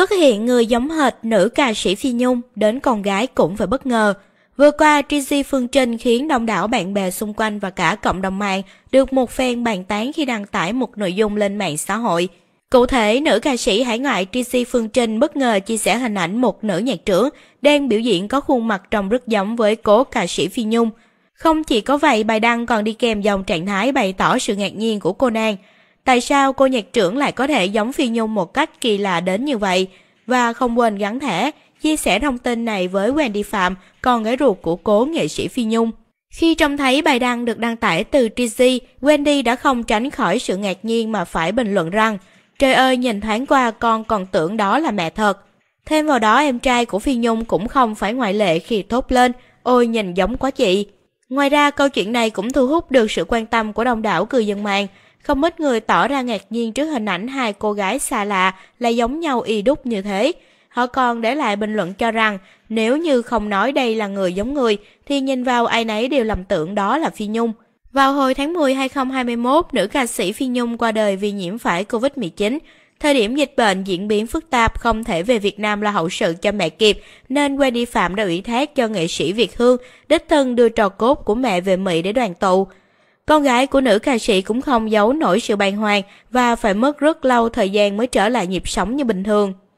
Xuất hiện người giống hệt nữ ca sĩ Phi Nhung đến con gái cũng phải bất ngờ. Vừa qua, Trizy Phương Trinh khiến đông đảo bạn bè xung quanh và cả cộng đồng mạng được một phen bàn tán khi đăng tải một nội dung lên mạng xã hội. Cụ thể, nữ ca sĩ hải ngoại Trizy Phương Trinh bất ngờ chia sẻ hình ảnh một nữ nhạc trưởng đang biểu diễn có khuôn mặt trông rất giống với cố ca sĩ Phi Nhung. Không chỉ có vậy, bài đăng còn đi kèm dòng trạng thái bày tỏ sự ngạc nhiên của cô nàng tại sao cô nhạc trưởng lại có thể giống Phi Nhung một cách kỳ lạ đến như vậy và không quên gắn thẻ chia sẻ thông tin này với Wendy Phạm, con gái ruột của cố nghệ sĩ Phi Nhung. Khi trông thấy bài đăng được đăng tải từ Trizy, Wendy đã không tránh khỏi sự ngạc nhiên mà phải bình luận rằng Trời ơi, nhìn thoáng qua con còn tưởng đó là mẹ thật. Thêm vào đó em trai của Phi Nhung cũng không phải ngoại lệ khi thốt lên, ôi nhìn giống quá chị. Ngoài ra câu chuyện này cũng thu hút được sự quan tâm của đông đảo cư dân mạng không ít người tỏ ra ngạc nhiên trước hình ảnh hai cô gái xa lạ lại giống nhau y đúc như thế. Họ còn để lại bình luận cho rằng nếu như không nói đây là người giống người thì nhìn vào ai nấy đều lầm tưởng đó là Phi Nhung. Vào hồi tháng 10 2021, nữ ca sĩ Phi Nhung qua đời vì nhiễm phải Covid-19. Thời điểm dịch bệnh diễn biến phức tạp không thể về Việt Nam lo hậu sự cho mẹ kịp, nên quay đi Phạm đã ủy thác cho nghệ sĩ Việt Hương, đích thân đưa trò cốt của mẹ về Mỹ để đoàn tụ. Con gái của nữ ca sĩ cũng không giấu nổi sự bàng hoàng và phải mất rất lâu thời gian mới trở lại nhịp sống như bình thường.